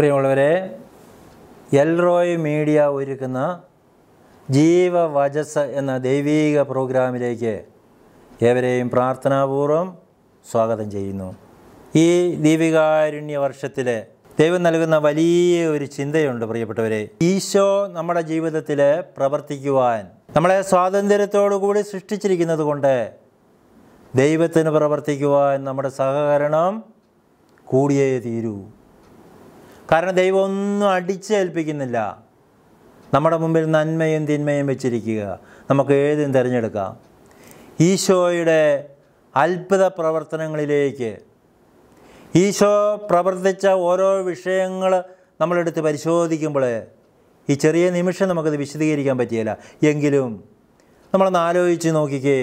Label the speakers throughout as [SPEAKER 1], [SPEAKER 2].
[SPEAKER 1] പ്രിയമുള്ളവരെ El Roi media ഒരുക്കുന്ന ജീവവചസ് എന്ന ദൈവീക പ്രോഗ്രാമിലേക്ക് ഏവരെയും പ്രാർത്ഥനാപൂർവം സ്വാഗതം ചെയ്യുന്നു ഈ ദീപികാരുണ്യ വർഷത്തിൽ ദൈവം നൽകുന്ന വലിയ ഒരു ചിന്തയുണ്ട് പ്രിയപ്പെട്ടവരെ ഈശോ നമ്മുടെ ജീവിതത്തിൽ പ്രവർത്തിക്കുവാൻ നമ്മളെ സ്വാതന്ത്ര്യത്തോടുകൂടി സൃഷ്ടിച്ചിരിക്കുന്നത് കൊണ്ട് ദൈവത്തിന് പ്രവർത്തിക്കുവാൻ നമ്മുടെ സഹകരണം കൂടിയേ തീരൂ കാരണം ദൈവം ഒന്നും അടിച്ചേൽപ്പിക്കുന്നില്ല നമ്മുടെ മുമ്പിൽ നന്മയും തിന്മയും വെച്ചിരിക്കുക നമുക്ക് ഏതും തിരഞ്ഞെടുക്കാം ഈശോയുടെ അത്ഭുത പ്രവർത്തനങ്ങളിലേക്ക് ഈശോ പ്രവർത്തിച്ച ഓരോ വിഷയങ്ങൾ നമ്മളെടുത്ത് പരിശോധിക്കുമ്പോൾ ഈ ചെറിയ നിമിഷം നമുക്കത് വിശദീകരിക്കാൻ പറ്റിയില്ല എങ്കിലും നമ്മളൊന്ന് ആലോചിച്ച് നോക്കിക്കേ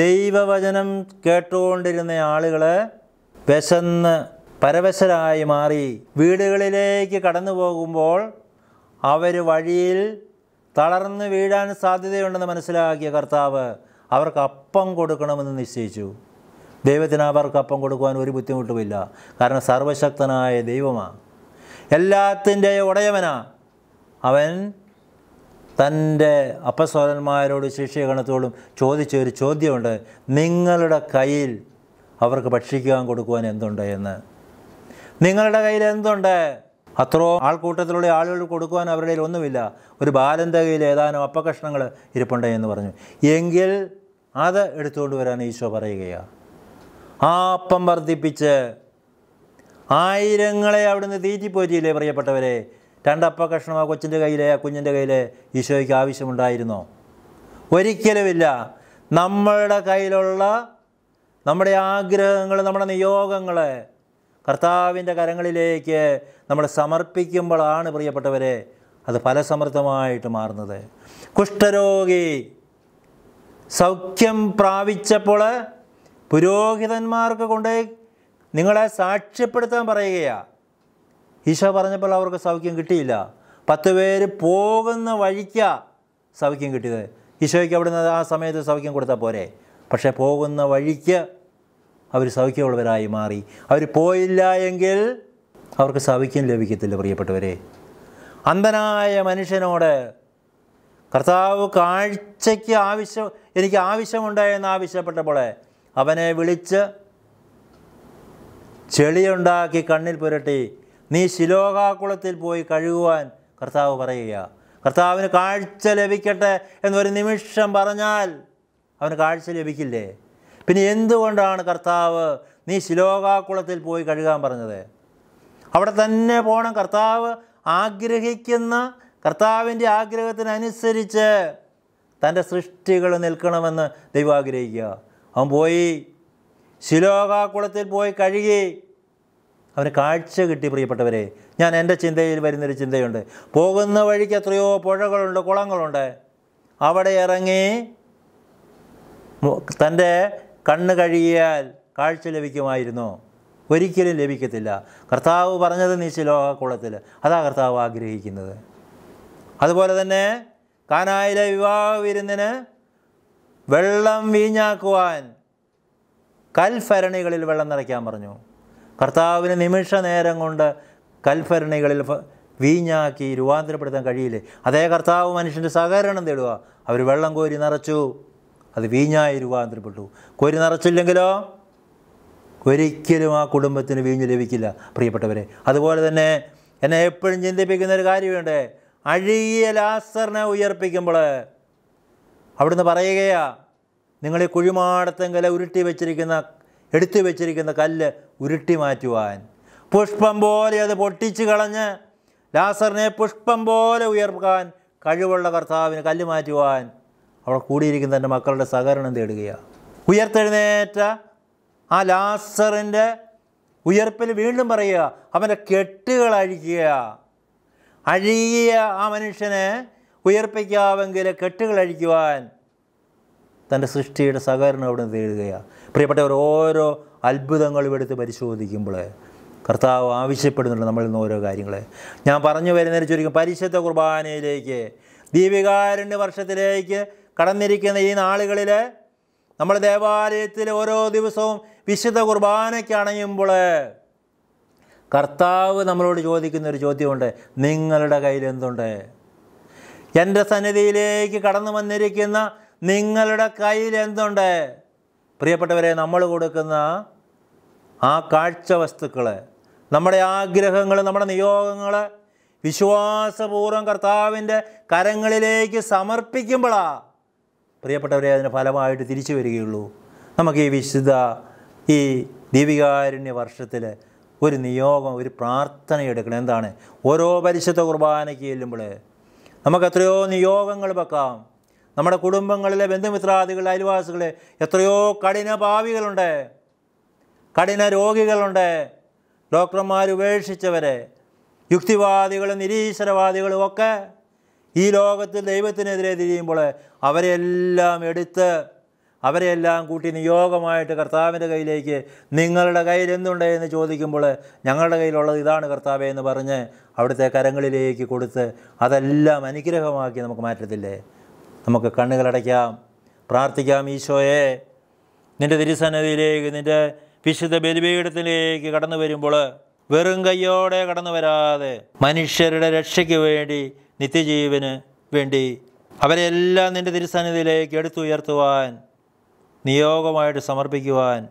[SPEAKER 1] ദൈവവചനം കേട്ടുകൊണ്ടിരുന്ന ആളുകൾ വിശന്ന് പരവശരായി മാറി വീടുകളിലേക്ക് കടന്നു പോകുമ്പോൾ അവർ വഴിയിൽ തളർന്ന് വീഴാൻ സാധ്യതയുണ്ടെന്ന് മനസ്സിലാക്കിയ കർത്താവ് അവർക്ക് അപ്പം കൊടുക്കണമെന്ന് നിശ്ചയിച്ചു ദൈവത്തിന് അവർക്ക് അപ്പം കൊടുക്കുവാൻ ഒരു ബുദ്ധിമുട്ടുമില്ല കാരണം സർവശക്തനായ ദൈവമാണ് എല്ലാത്തിൻ്റെ ഉടയവനാ അവൻ തൻ്റെ അപ്പസ്വരന്മാരോട് ശിഷ്യ ചോദിച്ച ചോദിച്ചൊരു ചോദ്യമുണ്ട് നിങ്ങളുടെ കയ്യിൽ അവർക്ക് ഭക്ഷിക്കാൻ കൊടുക്കുവാൻ എന്തുണ്ട് എന്ന് നിങ്ങളുടെ കയ്യിൽ എന്തുണ്ട് അത്രോ ആൾക്കൂട്ടത്തിലുള്ള ആളുകൾ കൊടുക്കുവാൻ അവരുടെ കയ്യിൽ ഒന്നുമില്ല ഒരു ബാലൻ്റെ കയ്യിൽ ഏതാനും അപ്പകഷ്ണങ്ങൾ ഇരിപ്പുണ്ട് എന്ന് പറഞ്ഞു എങ്കിൽ അത് എടുത്തുകൊണ്ട് വരാൻ ഈശോ പറയുകയാണ് ആ അപ്പം വർദ്ധിപ്പിച്ച് ആയിരങ്ങളെ അവിടുന്ന് തീറ്റിപ്പോറ്റിയില്ലേ പ്രിയപ്പെട്ടവരെ രണ്ടപ്പ കഷ്ണം ആ കൊച്ചിൻ്റെ കയ്യിലെ ആ കുഞ്ഞിൻ്റെ കയ്യിലെ ഈശോയ്ക്ക് ആവശ്യമുണ്ടായിരുന്നോ ഒരിക്കലുമില്ല നമ്മളുടെ കയ്യിലുള്ള നമ്മുടെ ആഗ്രഹങ്ങൾ നമ്മുടെ നിയോഗങ്ങൾ കർത്താവിൻ്റെ കരങ്ങളിലേക്ക് നമ്മൾ സമർപ്പിക്കുമ്പോഴാണ് പ്രിയപ്പെട്ടവരെ അത് ഫലസമൃദ്ധമായിട്ട് മാറുന്നത് കുഷ്ഠരോഗി സൗഖ്യം പ്രാപിച്ചപ്പോൾ പുരോഹിതന്മാർക്ക് കൊണ്ട് നിങ്ങളെ സാക്ഷ്യപ്പെടുത്താൻ പറയുകയാണ് ഈശോ പറഞ്ഞപ്പോൾ അവർക്ക് സൗഖ്യം കിട്ടിയില്ല പത്ത് പേര് പോകുന്ന വഴിക്കാ സൗഖ്യം കിട്ടിയത് ഈശോയ്ക്ക് അവിടുന്ന് ആ സമയത്ത് സൗഖ്യം കൊടുത്താൽ പോരെ പക്ഷേ പോകുന്ന വഴിക്ക് അവർ സൗഖ്യമുള്ളവരായി മാറി അവർ പോയില്ല എങ്കിൽ അവർക്ക് സൗഖ്യം ലഭിക്കത്തില്ല പ്രിയപ്പെട്ടവരെ അന്ധനായ മനുഷ്യനോട് കർത്താവ് കാഴ്ചയ്ക്ക് ആവശ്യം എനിക്ക് ആവശ്യമുണ്ട് എന്ന് ആവശ്യപ്പെട്ടപ്പോൾ അവനെ വിളിച്ച് ചെളിയുണ്ടാക്കി കണ്ണിൽ പുരട്ടി നീ ശിലോകാകുളത്തിൽ പോയി കഴുകുവാൻ കർത്താവ് പറയുക കർത്താവിന് കാഴ്ച ലഭിക്കട്ടെ എന്നൊരു നിമിഷം പറഞ്ഞാൽ അവന് കാഴ്ച ലഭിക്കില്ലേ പിന്നെ എന്തുകൊണ്ടാണ് കർത്താവ് നീ ശിലോകാക്കുളത്തിൽ പോയി കഴുകാൻ പറഞ്ഞത് അവിടെ തന്നെ പോകണം കർത്താവ് ആഗ്രഹിക്കുന്ന കർത്താവിൻ്റെ ആഗ്രഹത്തിനനുസരിച്ച് തൻ്റെ സൃഷ്ടികൾ നിൽക്കണമെന്ന് ദൈവം ആഗ്രഹിക്കുക അവൻ പോയി ശിലോകാക്കുളത്തിൽ പോയി കഴുകി അവന് കാഴ്ച കിട്ടി പ്രിയപ്പെട്ടവരെ ഞാൻ എൻ്റെ ചിന്തയിൽ വരുന്നൊരു ചിന്തയുണ്ട് പോകുന്ന വഴിക്ക് എത്രയോ പുഴകളുണ്ട് കുളങ്ങളുണ്ട് അവിടെ ഇറങ്ങി തൻ്റെ കണ്ണ് കഴിയാൽ കാഴ്ച ലഭിക്കുമായിരുന്നു ഒരിക്കലും ലഭിക്കത്തില്ല കർത്താവ് പറഞ്ഞത് നീ ശിലോഹക്കുളത്തിൽ അതാ കർത്താവ് ആഗ്രഹിക്കുന്നത് അതുപോലെ തന്നെ കാനായിലെ വിവാഹ വിരുന്നിന് വെള്ളം വീഞ്ഞാക്കുവാൻ കൽഭരണികളിൽ വെള്ളം നിറയ്ക്കാൻ പറഞ്ഞു കർത്താവിന് നിമിഷ നേരം കൊണ്ട് കൽഭരണികളിൽ വീഞ്ഞാക്കി രൂപാന്തരപ്പെടുത്താൻ കഴിയില്ലേ അതേ കർത്താവ് മനുഷ്യൻ്റെ സഹകരണം തേടുക അവർ വെള്ളം കോരി നിറച്ചു അത് വീഞ്ഞായി രൂപാന്തരപ്പെട്ടു കൊരി നിറച്ചില്ലെങ്കിലോ ഒരിക്കലും ആ കുടുംബത്തിന് വീഞ്ഞ് ലഭിക്കില്ല പ്രിയപ്പെട്ടവരെ അതുപോലെ തന്നെ എന്നെ എപ്പോഴും ചിന്തിപ്പിക്കുന്ന ഒരു കാര്യമുണ്ട് അഴുകിയ ലാസറിനെ ഉയർപ്പിക്കുമ്പോൾ അവിടുന്ന് പറയുകയാ നിങ്ങളെ കുഴിമാടത്തെങ്കല ഉരുട്ടി വെച്ചിരിക്കുന്ന എടുത്തു വെച്ചിരിക്കുന്ന കല്ല് ഉരുട്ടി മാറ്റുവാൻ പുഷ്പം പോലെ അത് പൊട്ടിച്ച് കളഞ്ഞ് ലാസറിനെ പുഷ്പം പോലെ ഉയർക്കാൻ കഴിവുള്ള കർത്താവിന് കല്ല് മാറ്റുവാൻ അവിടെ കൂടിയിരിക്കുന്ന തൻ്റെ മക്കളുടെ സഹകരണം തേടുകയാണ് ഉയർത്തെഴുന്നേറ്റ ആ ലാസറിൻ്റെ ഉയർപ്പിൽ വീണ്ടും പറയുക അവൻ്റെ കെട്ടുകൾ അഴിക്കുക അഴിയ ആ മനുഷ്യനെ ഉയർപ്പിക്കാവെങ്കിൽ കെട്ടുകൾ അഴിക്കുവാൻ തൻ്റെ സൃഷ്ടിയുടെ സഹകരണം അവിടെ നിന്ന് തേടുകയാണ് പ്രിയപ്പെട്ടവർ ഓരോ അത്ഭുതങ്ങളും എടുത്ത് പരിശോധിക്കുമ്പോൾ കർത്താവ് ആവശ്യപ്പെടുന്നുണ്ട് നമ്മളിൽ നിന്ന് ഓരോ കാര്യങ്ങളെ ഞാൻ പറഞ്ഞു വരുന്നതിന് ചുരുക്കം പരിശുദ്ധ കുർബാനയിലേക്ക് ദീപികാരണ്യ വർഷത്തിലേക്ക് കടന്നിരിക്കുന്ന ഈ നാളുകളിൽ നമ്മൾ ദേവാലയത്തിൽ ഓരോ ദിവസവും വിശുദ്ധ കുർബാനയ്ക്ക് അണയുമ്പോൾ കർത്താവ് നമ്മളോട് ചോദിക്കുന്ന ഒരു ചോദ്യമുണ്ട് നിങ്ങളുടെ കയ്യിൽ എന്തുണ്ട് എൻ്റെ സന്നിധിയിലേക്ക് കടന്നു വന്നിരിക്കുന്ന നിങ്ങളുടെ കയ്യിൽ എന്തുണ്ട് പ്രിയപ്പെട്ടവരെ നമ്മൾ കൊടുക്കുന്ന ആ കാഴ്ച വസ്തുക്കൾ നമ്മുടെ ആഗ്രഹങ്ങൾ നമ്മുടെ നിയോഗങ്ങൾ വിശ്വാസപൂർവ്വം കർത്താവിൻ്റെ കരങ്ങളിലേക്ക് സമർപ്പിക്കുമ്പോഴാണ് പ്രിയപ്പെട്ടവരെ അതിന് ഫലമായിട്ട് തിരിച്ചു വരികയുള്ളൂ നമുക്ക് ഈ വിശുദ്ധ ഈ ദീപികാരുണ്യ വർഷത്തിൽ ഒരു നിയോഗം ഒരു പ്രാർത്ഥന എടുക്കണം എന്താണ് ഓരോ പരിശുദ്ധ കുർബാനയ്ക്ക് ചെല്ലുമ്പോൾ നമുക്ക് എത്രയോ നിയോഗങ്ങൾ വെക്കാം നമ്മുടെ കുടുംബങ്ങളിലെ ബന്ധുമിത്രാദികൾ അയൽവാസികൾ എത്രയോ കഠിന ഭാവികളുണ്ട് കഠിന രോഗികളുണ്ട് ഡോക്ടർമാർ ഉപേക്ഷിച്ചവരെ യുക്തിവാദികളും നിരീശ്വരവാദികളും ഒക്കെ ഈ ലോകത്തിൽ ദൈവത്തിനെതിരെ തിരിയുമ്പോൾ അവരെല്ലാം എടുത്ത് അവരെല്ലാം കൂട്ടി നിയോഗമായിട്ട് കർത്താവിൻ്റെ കയ്യിലേക്ക് നിങ്ങളുടെ കയ്യിൽ എന്തുണ്ട് എന്ന് ചോദിക്കുമ്പോൾ ഞങ്ങളുടെ കയ്യിലുള്ളത് ഇതാണ് കർത്താവെ എന്ന് പറഞ്ഞ് അവിടുത്തെ കരങ്ങളിലേക്ക് കൊടുത്ത് അതെല്ലാം അനുഗ്രഹമാക്കി നമുക്ക് മാറ്റത്തില്ലേ നമുക്ക് കണ്ണുകളടയ്ക്കാം പ്രാർത്ഥിക്കാം ഈശോയെ നിൻ്റെ തിരുസന്നതിയിലേക്ക് നിൻ്റെ വിശുദ്ധ ബലിപീഠത്തിലേക്ക് കടന്നു വരുമ്പോൾ വെറും കയ്യോടെ കടന്നു വരാതെ മനുഷ്യരുടെ രക്ഷയ്ക്ക് വേണ്ടി നിത്യജീവന് വേണ്ടി എല്ലാം നിൻ്റെ തിരുസന്നിധിയിലേക്ക് എടുത്തുയർത്തുവാൻ നിയോഗമായിട്ട് സമർപ്പിക്കുവാൻ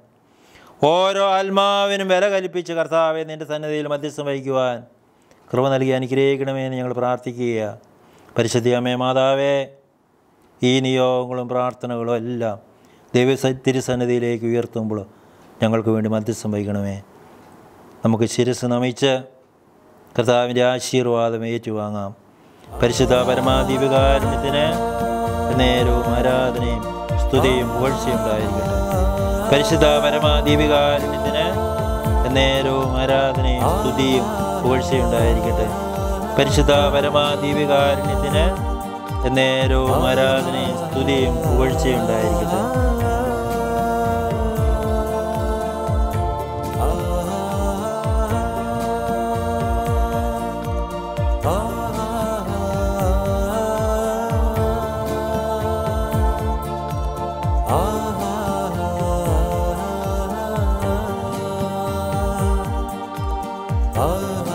[SPEAKER 1] ഓരോ ആത്മാവിനും വില കൽപ്പിച്ച് കർത്താവെ നിൻ്റെ സന്നിധിയിൽ മധ്യസ്ഥം വഹിക്കുവാൻ കൃപ നൽകി അനുഗ്രഹിക്കണമേ എന്ന് ഞങ്ങൾ പ്രാർത്ഥിക്കുക പരിശുദ്ധിയമ്മേ മാതാവേ ഈ നിയോഗങ്ങളും പ്രാർത്ഥനകളും എല്ലാം ദൈവ തിരുസന്നിധിയിലേക്ക് ഉയർത്തുമ്പോൾ ഞങ്ങൾക്ക് വേണ്ടി മധ്യസ്ഥം വഹിക്കണമേ നമുക്ക് ശിരസ് നമിച്ച് കർത്താവിൻ്റെ ആശീർവാദം ഏറ്റുവാങ്ങാം പരിശുദ്ധ പരമാധിപകാരണത്തിന് നേരവും ആരാധനയും സ്തുതിയും പുകഴ്ചയും ഉണ്ടായിരിക്കട്ടെ പരിശുദ്ധ പരമാധിപകാരണത്തിന് നേരവും ആരാധനയും സ്തുതിയും പുകഴ്ചയും ഉണ്ടായിരിക്കട്ടെ പരിശുദ്ധ പരമാധിപകാരണത്തിന് നേരവും ആരാധനയും സ്തുതിയും പുകഴ്ചയും ഉണ്ടായിരിക്കട്ടെ love.